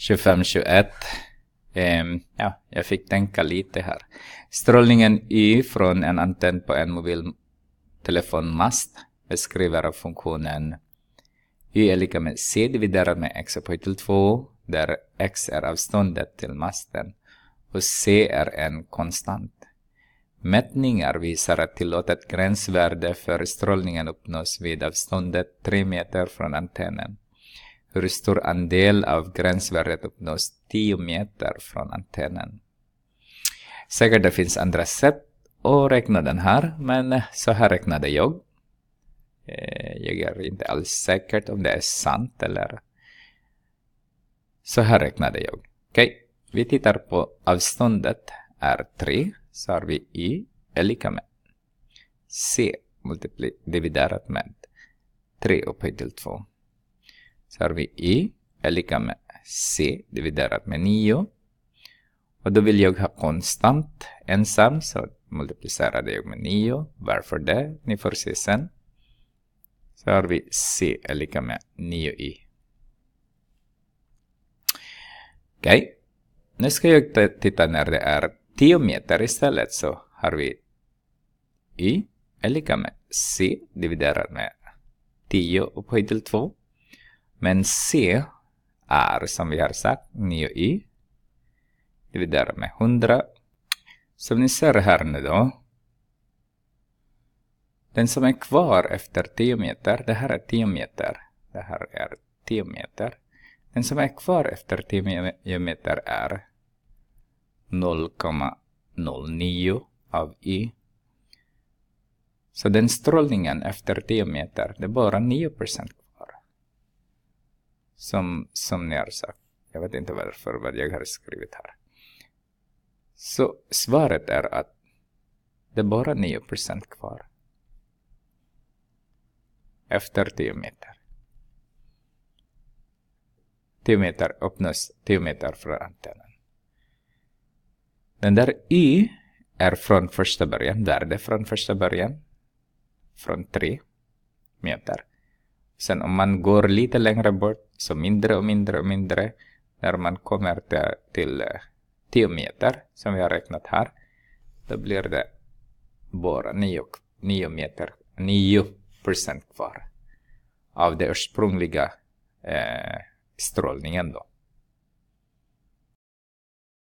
25 Um, ehm, ja, jag fick tänka lite här. Strålningen Y från en antenn på en mobiltelefonmast beskriver funktionen Y är lika med C dividerat med X upphöjt till 2 där X är avståndet till masten och C är en konstant. Mätningar visar att tillåtet gränsvärde för strålningen uppnås vid avståndet 3 meter från antennen hur stor andel av gränsvärdet uppnås 10 meter från antennen. Säkert det finns andra sätt att räkna den här, men så här räknade jag. Eh, jag är inte alls säker om det är sant eller... Så här räknade jag. Okej, okay. vi tittar på avståndet är 3, så har vi i är lika med c multiplicerat med 3 upphöjt till 2. Så har vi i är lika med c dividerat med 9. Och då vill jag ha konstant ensam, så multiplicerade jag med 9. Varför det? Ni får se sen. Så har vi c är lika med 9i. Okej. Okay. Nu ska jag titta när det är 10 meter istället, så har vi i är lika med c dividerat med 10 upphöjt till 2. Men C är som vi har sagt 9i dividerat med 100. Som ni ser här nu då. Den som är kvar efter 10 meter, det här är 10 meter. Det här är 10 meter. Den som är kvar efter 10 meter är 0,09 av i. Så den strålningen efter 10 meter, det är bara 9 procent som, som ni har sagt. Jag vet inte varför, vad jag har skrivit här. Så svaret är att det är bara 9 kvar. Efter 10 meter. 10 meter öppnas 10 meter från antennen. Den där Y är från första början, värde från första början. Från 3 meter sen om man går lite längre bort, så mindre och mindre och mindre, när man kommer till, till 10 eh, meter, som vi har räknat här, då blir det bara 9, 9 meter, 9 procent kvar av den ursprungliga eh, strålningen då.